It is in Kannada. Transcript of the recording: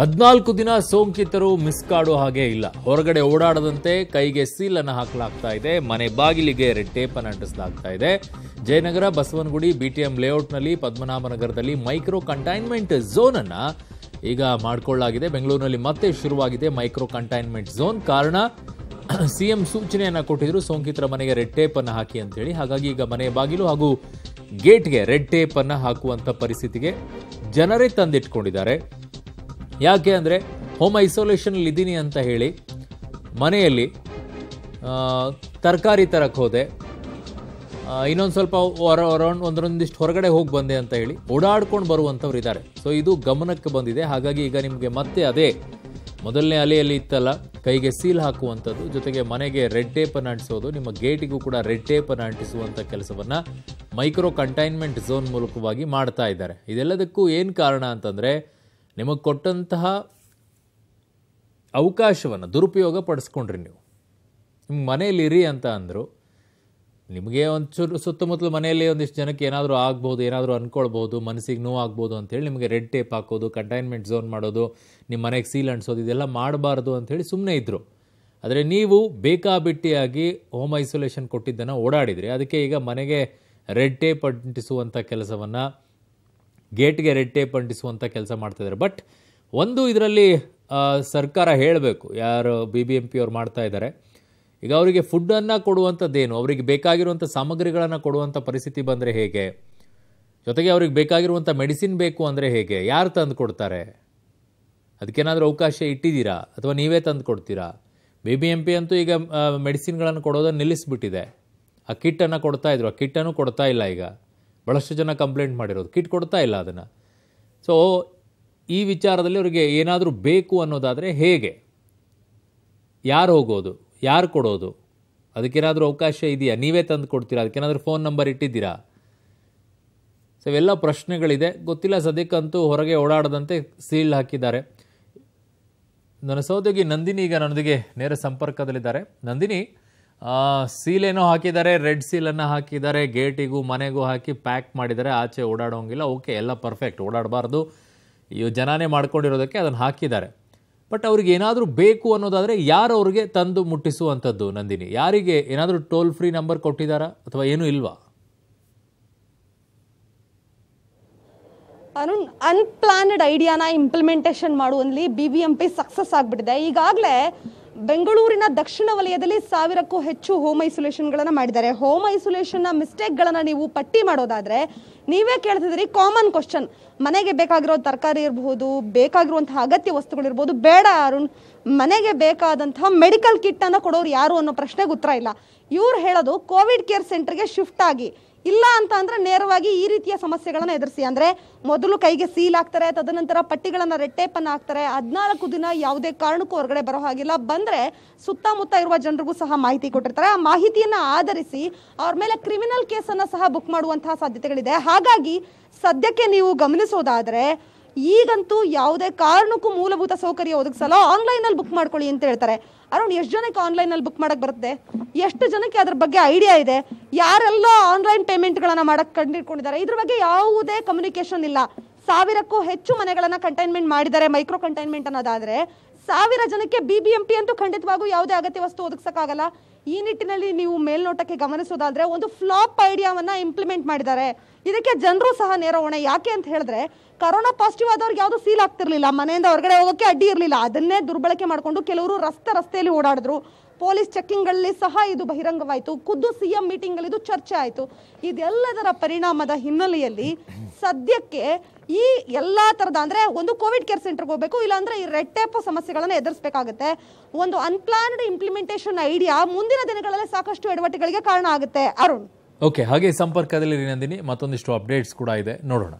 ಹದಿನಾಲ್ಕು ದಿನ ಸೋಂಕಿತರು ಮಿಸ್ ಕಾಡೋ ಹಾಗೆ ಇಲ್ಲ ಹೊರಗಡೆ ಓಡಾಡದಂತೆ ಕೈಗೆ ಅನ್ನು ಹಾಕಲಾಗ್ತಾ ಇದೆ ಮನೆ ಬಾಗಿಲಿಗೆ ರೆಡ್ ಅನ್ನು ಅಂಟಿಸಲಾಗ್ತಾ ಇದೆ ಜಯನಗರ ಬಸವನಗುಡಿ ಬಿಟಿಎಂ ಲೇಔಟ್ನಲ್ಲಿ ಪದ್ಮನಾಭನಗರದಲ್ಲಿ ಮೈಕ್ರೋ ಕಂಟೈನ್ಮೆಂಟ್ ಅನ್ನು ಈಗ ಮಾಡಿಕೊಳ್ಳಲಾಗಿದೆ ಬೆಂಗಳೂರಿನಲ್ಲಿ ಮತ್ತೆ ಶುರುವಾಗಿದೆ ಮೈಕ್ರೋ ಕಂಟೈನ್ಮೆಂಟ್ ಝೋನ್ ಕಾರಣ ಸಿಎಂ ಸೂಚನೆಯನ್ನು ಕೊಟ್ಟಿದ್ರು ಸೋಂಕಿತರ ಮನೆಗೆ ರೆಡ್ ಅನ್ನು ಹಾಕಿ ಅಂತೇಳಿ ಹಾಗಾಗಿ ಈಗ ಮನೆ ಬಾಗಿಲು ಹಾಗೂ ಗೇಟ್ಗೆ ರೆಡ್ ಅನ್ನು ಹಾಕುವಂಥ ಪರಿಸ್ಥಿತಿಗೆ ಜನರೇ ತಂದಿಟ್ಕೊಂಡಿದ್ದಾರೆ ಯಾಕೆ ಅಂದರೆ ಹೋಮ್ ಐಸೋಲೇಷನಲ್ಲಿ ಇದ್ದೀನಿ ಅಂತ ಹೇಳಿ ಮನೆಯಲ್ಲಿ ತರಕಾರಿ ತರಕ್ಕೆ ಹೋದೆ ಇನ್ನೊಂದು ಸ್ವಲ್ಪ ಹೊರ ಅರೌಂಡ್ ಒಂದರೊಂದಿಷ್ಟು ಹೊರಗಡೆ ಹೋಗಿ ಬಂದೆ ಅಂತ ಹೇಳಿ ಓಡಾಡ್ಕೊಂಡು ಬರುವಂಥವ್ರು ಇದ್ದಾರೆ ಸೊ ಇದು ಗಮನಕ್ಕೆ ಬಂದಿದೆ ಹಾಗಾಗಿ ಈಗ ನಿಮಗೆ ಮತ್ತೆ ಅದೇ ಮೊದಲನೇ ಅಲೆಯಲ್ಲಿ ಇತ್ತಲ್ಲ ಕೈಗೆ ಸೀಲ್ ಹಾಕುವಂಥದ್ದು ಜೊತೆಗೆ ಮನೆಗೆ ರೆಡ್ ಟೇಪನ್ನು ಅಂಟಿಸೋದು ನಿಮ್ಮ ಗೇಟಿಗೂ ಕೂಡ ರೆಡ್ ಟೇಪನ್ನು ಅಂಟಿಸುವಂಥ ಕೆಲಸವನ್ನು ಮೈಕ್ರೋ ಕಂಟೈನ್ಮೆಂಟ್ ಝೋನ್ ಮೂಲಕವಾಗಿ ಮಾಡ್ತಾ ಇದ್ದಾರೆ ಇದೆಲ್ಲದಕ್ಕೂ ಏನು ಕಾರಣ ಅಂತಂದರೆ ನಿಮಗೆ ಕೊಟ್ಟಂತಹ ಅವಕಾಶವನ್ನು ದುರುಪಯೋಗ ಪಡಿಸ್ಕೊಂಡ್ರಿ ನೀವು ನಿಮ್ಗೆ ಮನೇಲಿರಿ ಅಂತ ಅಂದರು ನಿಮಗೆ ಒಂಚೂರು ಸುತ್ತಮುತ್ತಲು ಮನೆಯಲ್ಲಿ ಒಂದಿಷ್ಟು ಜನಕ್ಕೆ ಏನಾದರೂ ಆಗ್ಬೋದು ಏನಾದರೂ ಅಂದ್ಕೊಳ್ಬೋದು ಮನಸ್ಸಿಗೆ ನೋವು ಆಗ್ಬೋದು ಅಂತೇಳಿ ನಿಮಗೆ ರೆಡ್ ಟೇಪ್ ಹಾಕೋದು ಕಂಟೈನ್ಮೆಂಟ್ ಝೋನ್ ಮಾಡೋದು ನಿಮ್ಮ ಮನೆಗೆ ಸೀಲ್ ಅಂಟಿಸೋದು ಇದೆಲ್ಲ ಮಾಡಬಾರ್ದು ಅಂಥೇಳಿ ಸುಮ್ಮನೆ ಇದ್ದರು ಆದರೆ ನೀವು ಬೇಕಾಬಿಟ್ಟಿಯಾಗಿ ಹೋಮ್ ಐಸೋಲೇಷನ್ ಕೊಟ್ಟಿದ್ದನ್ನು ಓಡಾಡಿದ್ರಿ ಅದಕ್ಕೆ ಈಗ ಮನೆಗೆ ರೆಡ್ ಟೇಪ್ ಅಂಟಿಸುವಂಥ ಕೆಲಸವನ್ನು ಗೇಟ್ಗೆ ರೆಡ್ ಟೇಪ್ ಅಂಟಿಸುವಂಥ ಕೆಲಸ ಮಾಡ್ತಾಯಿದ್ದಾರೆ ಬಟ್ ಒಂದು ಇದರಲ್ಲಿ ಸರ್ಕಾರ ಹೇಳಬೇಕು ಯಾರು ಬಿ ಬಿ ಎಂ ಪಿ ಅವ್ರು ಮಾಡ್ತಾ ಇದ್ದಾರೆ ಈಗ ಅವರಿಗೆ ಫುಡ್ಡನ್ನು ಕೊಡುವಂಥದ್ದೇನು ಅವರಿಗೆ ಬೇಕಾಗಿರುವಂಥ ಸಾಮಗ್ರಿಗಳನ್ನು ಕೊಡುವಂಥ ಪರಿಸ್ಥಿತಿ ಬಂದರೆ ಹೇಗೆ ಜೊತೆಗೆ ಅವ್ರಿಗೆ ಬೇಕಾಗಿರುವಂಥ ಮೆಡಿಸಿನ್ ಬೇಕು ಅಂದರೆ ಹೇಗೆ ಯಾರು ತಂದು ಕೊಡ್ತಾರೆ ಅದಕ್ಕೇನಾದರೂ ಅವಕಾಶ ಇಟ್ಟಿದ್ದೀರಾ ಅಥವಾ ನೀವೇ ತಂದು ಕೊಡ್ತೀರಾ ಬಿ ಬಿ ಎಂ ಪಿ ಅಂತೂ ಈಗ ಮೆಡಿಸಿನ್ಗಳನ್ನು ಕೊಡೋದನ್ನು ನಿಲ್ಲಿಸ್ಬಿಟ್ಟಿದೆ ಆ ಕಿಟ್ಟನ್ನು ಕೊಡ್ತಾಯಿದ್ರು ಆ ಕಿಟ್ಟನ್ನು ಕೊಡ್ತಾ ಇಲ್ಲ ಈಗ ಭಾಳಷ್ಟು ಜನ ಕಂಪ್ಲೇಂಟ್ ಮಾಡಿರೋದು ಕಿಟ್ ಕೊಡ್ತಾ ಇಲ್ಲ ಅದನ್ನು ಸೊ ಈ ವಿಚಾರದಲ್ಲಿ ಅವರಿಗೆ ಏನಾದರೂ ಬೇಕು ಅನ್ನೋದಾದರೆ ಹೇಗೆ ಯಾರು ಹೋಗೋದು ಯಾರು ಕೊಡೋದು ಅದಕ್ಕೇನಾದರೂ ಅವಕಾಶ ಇದೆಯಾ ನೀವೇ ತಂದು ಕೊಡ್ತೀರಾ ಅದಕ್ಕೇನಾದರೂ ಫೋನ್ ನಂಬರ್ ಇಟ್ಟಿದ್ದೀರಾ ಸೊ ಇವೆಲ್ಲ ಪ್ರಶ್ನೆಗಳಿದೆ ಗೊತ್ತಿಲ್ಲ ಸದ್ಯಕ್ಕಂತೂ ಹೊರಗೆ ಓಡಾಡದಂತೆ ಸೀಲ್ ಹಾಕಿದ್ದಾರೆ ನನ್ನ ಸಹೋದ್ಯೋಗಿ ನಂದಿನಿ ಈಗ ನನ್ನೊಂದಿಗೆ ನೇರ ಸಂಪರ್ಕದಲ್ಲಿದ್ದಾರೆ ನಂದಿನಿ ಸೀಲೇನೋ ಹಾಕಿದ್ದಾರೆ ರೆಡ್ ಸೀಲನ್ನು ಹಾಕಿದ್ದಾರೆ ಗೇಟಿಗೂ ಮನೆಗೂ ಹಾಕಿ ಪ್ಯಾಕ್ ಮಾಡಿದ್ದಾರೆ ಆಚೆ ಓಡಾಡೋಂಗಿಲ್ಲ ಓಕೆ ಎಲ್ಲ ಪರ್ಫೆಕ್ಟ್ ಓಡಾಡಬಾರ್ದು ಇವು ಜನನೇ ಮಾಡ್ಕೊಂಡಿರೋದಕ್ಕೆ ಅದನ್ನು ಹಾಕಿದ್ದಾರೆ ಬಟ್ ಅವ್ರಿಗೆ ಏನಾದರೂ ಬೇಕು ಅನ್ನೋದಾದರೆ ಯಾರು ಅವ್ರಿಗೆ ತಂದು ಮುಟ್ಟಿಸುವಂಥದ್ದು ನಂದಿನಿ ಯಾರಿಗೆ ಏನಾದರೂ ಟೋಲ್ ಫ್ರೀ ನಂಬರ್ ಕೊಟ್ಟಿದ್ದಾರಾ ಅಥವಾ ಏನೂ ಇಲ್ವಾ ಅರುಣ್ ಅನ್ಪ್ಲಾನ್ಡ್ ಐಡಿಯಾನ ಇಂಪ್ಲಿಮೆಂಟೇಷನ್ ಮಾಡುವಲ್ಲಿ B B M P success ಆಗಿಬಿಟ್ಟಿದೆ ಈಗಾಗಲೇ ಬೆಂಗಳೂರಿನ ದಕ್ಷಿಣ ವಲಯದಲ್ಲಿ ಸಾವಿರಕ್ಕೂ ಹೆಚ್ಚು ಹೋಮ್ ಐಸೋಲೇಷನ್ಗಳನ್ನು ಮಾಡಿದ್ದಾರೆ ಹೋಮ್ ಐಸೋಲೇಷನ್ನ ಮಿಸ್ಟೇಕ್ಗಳನ್ನು ನೀವು ಪಟ್ಟಿ ಮಾಡೋದಾದರೆ ನೀವೇ ಕೇಳ್ತಿದ್ದೀರಿ ಕಾಮನ್ ಕ್ವಶನ್ ಮನೆಗೆ ಬೇಕಾಗಿರೋ ತರಕಾರಿ ಇರಬಹುದು ಬೇಕಾಗಿರುವಂತಹ ಅಗತ್ಯ ವಸ್ತುಗಳಿರ್ಬೋದು ಬೇಡ ಅರುಣ್ ಮನೆಗೆ ಬೇಕಾದಂತಹ ಮೆಡಿಕಲ್ ಕಿಟ್ಟನ್ನು ಕೊಡೋರು ಯಾರು ಅನ್ನೋ ಪ್ರಶ್ನೆಗೆ ಉತ್ತರ ಇಲ್ಲ ಇವ್ರು ಹೇಳೋದು ಕೋವಿಡ್ ಕೇರ್ ಸೆಂಟರ್ಗೆ ಶಿಫ್ಟ್ ಆಗಿ ಇಲ್ಲ ಅಂತ ಅಂದರೆ ನೇರವಾಗಿ ಈ ರೀತಿಯ ಸಮಸ್ಯೆಗಳನ್ನು ಎದುರಿಸಿ ಅಂದರೆ ಮೊದಲು ಕೈಗೆ ಸೀಲ್ ಹಾಕ್ತಾರೆ ತದನಂತರ ಪಟ್ಟಿಗಳನ್ನು ರೆಡ್ ಹಾಕ್ತಾರೆ ಹದಿನಾಲ್ಕು ದಿನ ಯಾವುದೇ ಕಾರಣಕ್ಕೂ ಹೊರಗಡೆ ಬರೋ ಹಾಗಿಲ್ಲ ಬಂದರೆ ಸುತ್ತಮುತ್ತ ಇರುವ ಜನರಿಗೂ ಸಹ ಮಾಹಿತಿ ಕೊಟ್ಟಿರ್ತಾರೆ ಆ ಮಾಹಿತಿಯನ್ನು ಆಧರಿಸಿ ಅವ್ರ ಮೇಲೆ ಕ್ರಿಮಿನಲ್ ಕೇಸನ್ನು ಸಹ ಬುಕ್ ಮಾಡುವಂತಹ ಸಾಧ್ಯತೆಗಳಿದೆ ಹಾಗಾಗಿ ಸದ್ಯಕ್ಕೆ ನೀವು ಗಮನಿಸೋದಾದರೆ ಈಗಂತೂ ಯಾವುದೇ ಕಾರಣಕ್ಕೂ ಮೂಲಭೂತ ಸೌಕರ್ಯ ಒದಗಿಸಲ್ಲ ಆನ್ಲೈನಲ್ಲಿ ಬುಕ್ ಮಾಡ್ಕೊಳ್ಳಿ ಅಂತ ಹೇಳ್ತಾರೆ ಅರೌಂಡ್ ಎಷ್ಟು ಜನಕ್ಕೆ ಆನ್ಲೈನಲ್ಲಿ ಬುಕ್ ಮಾಡಕ್ಕೆ ಬರುತ್ತೆ ಎಷ್ಟು ಜನಕ್ಕೆ ಅದ್ರ ಬಗ್ಗೆ ಐಡಿಯಾ ಇದೆ ಯಾರೆಲ್ಲ ಆನ್ಲೈನ್ ಪೇಮೆಂಟ್ಗಳನ್ನು ಮಾಡಕ್ಕೆ ಕಂಡಿಟ್ಕೊಂಡಿದ್ದಾರೆ ಇದ್ರ ಬಗ್ಗೆ ಯಾವುದೇ ಕಮ್ಯುನಿಕೇಷನ್ ಇಲ್ಲ ಸಾವಿರಕ್ಕೂ ಹೆಚ್ಚು ಮನೆಗಳನ್ನು ಕಂಟೈನ್ಮೆಂಟ್ ಮಾಡಿದ್ದಾರೆ ಮೈಕ್ರೋ ಕಂಟೈನ್ಮೆಂಟ್ ಅನ್ನೋದಾದರೆ ಸಾವಿರ ಜನಕ್ಕೆ ಬಿ ಬಿ ಎಂ ಪಿ ಅಂತೂ ಖಂಡಿತವಾಗೂ ಯಾವುದೇ ಅಗತ್ಯ ವಸ್ತು ಒದಗಿಸೋಕ್ಕಾಗಲ್ಲ ಈ ನಿಟ್ಟಿನಲ್ಲಿ ನೀವು ಮೇಲ್ನೋಟಕ್ಕೆ ಗಮನಿಸೋದಾದ್ರೆ ಒಂದು ಫ್ಲಾಪ್ ಐಡಿಯಾವನ್ನು ಇಂಪ್ಲಿಮೆಂಟ್ ಮಾಡಿದ್ದಾರೆ ಇದಕ್ಕೆ ಜನರು ಸಹ ನೇರ ಹೊಣೆ ಯಾಕೆ ಅಂತ ಹೇಳಿದ್ರೆ ಕರೋನಾ ಪಾಸಿಟಿವ್ ಆದವ್ರಿಗೆ ಯಾವುದು ಸೀಲ್ ಆಗ್ತಿರ್ಲಿಲ್ಲ ಮನೆಯಿಂದ ಹೊರಗಡೆ ಹೋಗೋಕ್ಕೆ ಅಡ್ಡಿ ಇರಲಿಲ್ಲ ಅದನ್ನೇ ದುರ್ಬಳಕೆ ಮಾಡಿಕೊಂಡು ಕೆಲವರು ರಸ್ತೆ ರಸ್ತೆಯಲ್ಲಿ ಓಡಾಡಿದ್ರು ಪೊಲೀಸ್ ಚೆಕ್ಕಿಂಗ್ಗಳಲ್ಲಿ ಸಹ ಇದು ಬಹಿರಂಗವಾಯಿತು ಖುದ್ದು ಸಿ ಎಂ ಮೀಟಿಂಗಲ್ಲಿ ಇದು ಚರ್ಚೆ ಆಯಿತು ಇದೆಲ್ಲದರ ಪರಿಣಾಮದ ಹಿನ್ನೆಲೆಯಲ್ಲಿ ಸದ್ಯಕ್ಕೆ ಈ ಎಲ್ಲ ಥರದ ಅಂದರೆ ಒಂದು ಕೋವಿಡ್ ಕೇರ್ ಸೆಂಟರ್ ಹೋಗಬೇಕು ಇಲ್ಲಾಂದರೆ ಈ ರೆಡ್ ಟೇಪ್ ಸಮಸ್ಯೆಗಳನ್ನು ಎದುರಿಸಬೇಕಾಗುತ್ತೆ ಒಂದು ಅನ್ಪ್ಲಾನ್ಡ್ ಇಂಪ್ಲಿಮೆಂಟೇಷನ್ ಐಡಿಯಾ ಮುಂದಿನ ದಿನಗಳಲ್ಲಿ ಸಾಕಷ್ಟು ಎಡವಟ್ಟುಗಳಿಗೆ ಕಾರಣ ಆಗುತ್ತೆ ಅರುಣ್ ಓಕೆ ಹಾಗೆ ಸಂಪರ್ಕದಲ್ಲಿ ನಂದಿನಿ ಮತ್ತೊಂದಿಷ್ಟು ಅಪ್ಡೇಟ್ಸ್ ಕೂಡ ಇದೆ ನೋಡೋಣ